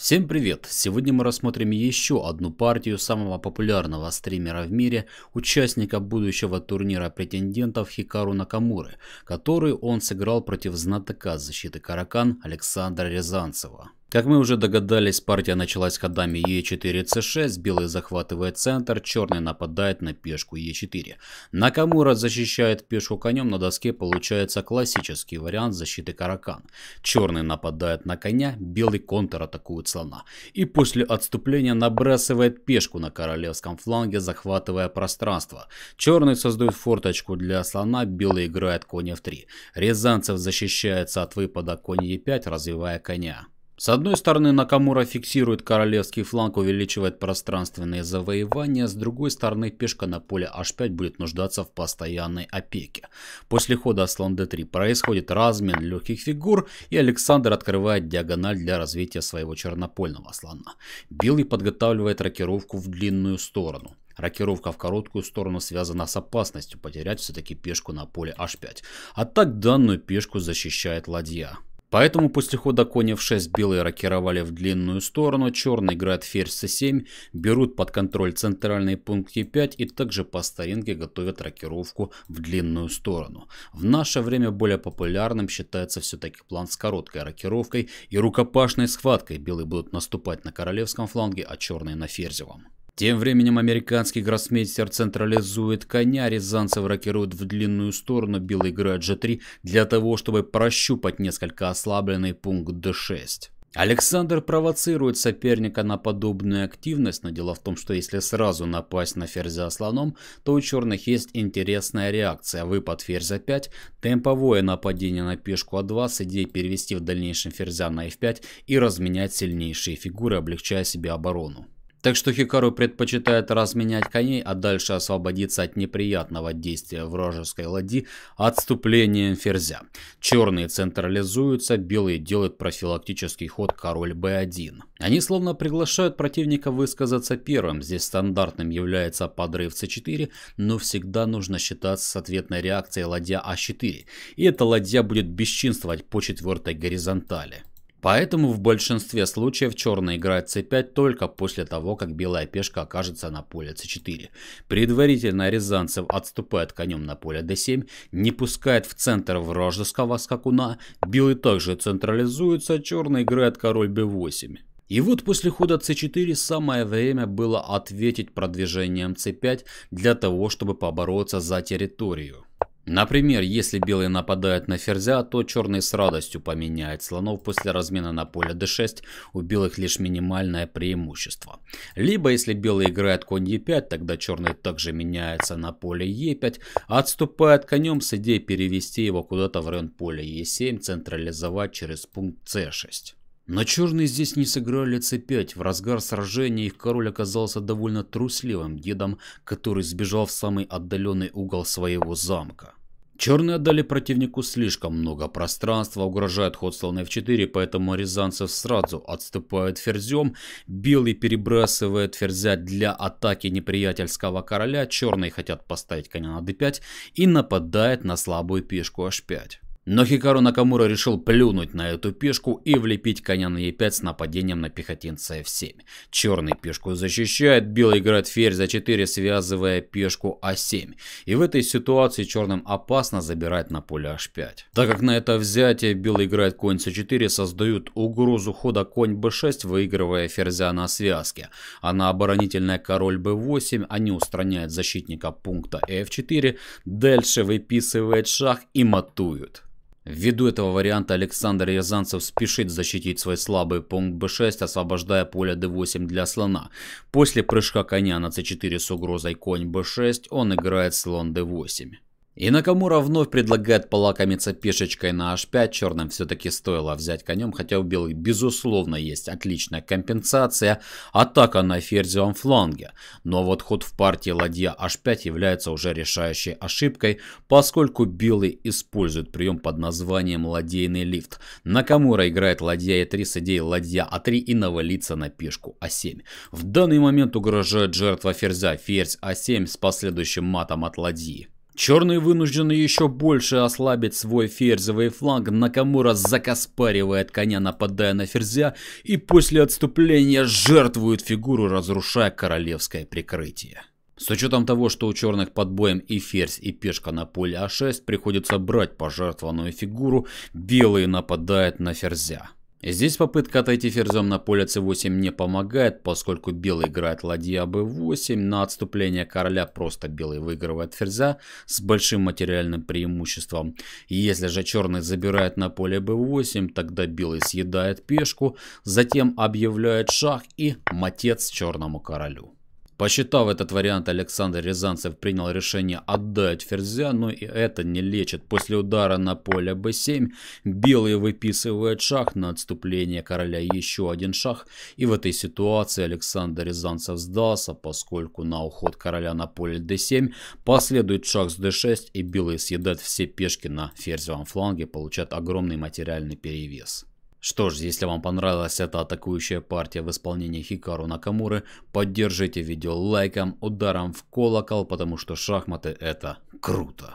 Всем привет! Сегодня мы рассмотрим еще одну партию самого популярного стримера в мире, участника будущего турнира претендентов Хикару Накамуры, который он сыграл против знатока защиты Каракан Александра Рязанцева. Как мы уже догадались, партия началась ходами Е4, С6, белый захватывает центр, черный нападает на пешку Е4. Накамура защищает пешку конем, на доске получается классический вариант защиты каракан. Черный нападает на коня, белый контратакует слона. И после отступления набрасывает пешку на королевском фланге, захватывая пространство. Черный создает форточку для слона, белый играет коня F3. Рязанцев защищается от выпада конь Е5, развивая коня. С одной стороны, Накамура фиксирует королевский фланг, увеличивает пространственные завоевания, с другой стороны, пешка на поле h5 будет нуждаться в постоянной опеке. После хода слон d3 происходит размен легких фигур, и Александр открывает диагональ для развития своего чернопольного слона. Белый подготавливает рокировку в длинную сторону. Рокировка в короткую сторону связана с опасностью потерять все-таки пешку на поле h5, а так данную пешку защищает ладья. Поэтому после хода коня в 6 белые рокировали в длинную сторону, черный играет ферзь c7, берут под контроль центральный пункт e5 и также по старинке готовят рокировку в длинную сторону. В наше время более популярным считается все-таки план с короткой рокировкой и рукопашной схваткой. Белые будут наступать на королевском фланге, а черные на ферзевом. Тем временем американский гроссмейстер централизует коня, Рязанцев рокирует в длинную сторону, Билл играет G3 для того, чтобы прощупать несколько ослабленный пункт D6. Александр провоцирует соперника на подобную активность, но дело в том, что если сразу напасть на ферзя слоном, то у черных есть интересная реакция. Выпад ферзя а 5, темповое нападение на пешку А2 с идеей перевести в дальнейшем ферзя на F5 и разменять сильнейшие фигуры, облегчая себе оборону. Так что Хикару предпочитает разменять коней, а дальше освободиться от неприятного действия вражеской ладьи отступлением ферзя. Черные централизуются, белые делают профилактический ход король b1. Они словно приглашают противника высказаться первым. Здесь стандартным является подрыв c4, но всегда нужно считаться с ответной реакцией ладья a а 4 И эта ладья будет бесчинствовать по четвертой горизонтали. Поэтому в большинстве случаев черный играет c5 только после того, как белая пешка окажется на поле c4. Предварительно Рязанцев отступает конем на поле d7, не пускает в центр вражеского скакуна, белый также централизуется, черный играет король b8. И вот после хода c4 самое время было ответить продвижением c5 для того, чтобы побороться за территорию. Например, если белые нападают на ферзя, то черные с радостью поменяют слонов после размена на поле d6, у белых лишь минимальное преимущество. Либо если белый играет конь e5, тогда черный также меняется на поле e5, а отступает конем с идеей перевести его куда-то в район поля e7, централизовать через пункт c6. Но черные здесь не сыграли c5. В разгар сражения их король оказался довольно трусливым дедом, который сбежал в самый отдаленный угол своего замка. Черные отдали противнику слишком много пространства, угрожает ход слона f4, поэтому Рязанцев сразу отступают ферзем. Белый перебрасывает ферзя для атаки неприятельского короля, черные хотят поставить коня на d5 и нападает на слабую пешку h5. Но Хикару Накамура решил плюнуть на эту пешку и влепить коня на Е5 с нападением на пехотинца F7. Черный пешку защищает, белый играет ферзь за 4, связывая пешку А7. И в этой ситуации черным опасно забирать на поле H5. Так как на это взятие белый играет конь С4, а создают угрозу хода конь B6, выигрывая ферзя на связке. А на оборонительное король B8 они устраняют защитника пункта F4, дальше выписывает шах и матуют. Ввиду этого варианта Александр Рязанцев спешит защитить свой слабый пункт b6, освобождая поле d8 для слона. После прыжка коня на c4 с угрозой конь b6 он играет слон d8. И Накамура вновь предлагает полакомиться пешечкой на h5. Черным все-таки стоило взять конем, хотя у белых безусловно есть отличная компенсация. Атака на ферзевом фланге. Но вот ход в партии ладья h5 является уже решающей ошибкой, поскольку белые используют прием под названием ладейный лифт. Накамура играет ладья e3 с идеей ладья а3 и навалится на пешку а7. В данный момент угрожает жертва ферзя ферзь а7 с последующим матом от ладьи. Черные вынуждены еще больше ослабить свой ферзевый фланг. Накамура закоспаривает коня, нападая на ферзя, и после отступления жертвует фигуру, разрушая королевское прикрытие. С учетом того, что у черных под боем и ферзь, и пешка на поле А6, приходится брать пожертвованную фигуру, белые нападают на ферзя. Здесь попытка отойти ферзем на поле c8 не помогает, поскольку белый играет ладья а b8. На отступление короля просто белый выигрывает ферзя с большим материальным преимуществом. Если же черный забирает на поле b8, тогда белый съедает пешку, затем объявляет шах и матец черному королю. Посчитав этот вариант, Александр Рязанцев принял решение отдать ферзя, но и это не лечит. После удара на поле b7 белые выписывают шах на отступление короля еще один шах. И в этой ситуации Александр Рязанцев сдался, поскольку на уход короля на поле d7 последует шах с d6 и белые съедают все пешки на ферзевом фланге, получат огромный материальный перевес. Что ж, если вам понравилась эта атакующая партия в исполнении Хикару Накамуры, поддержите видео лайком, ударом в колокол, потому что шахматы это круто.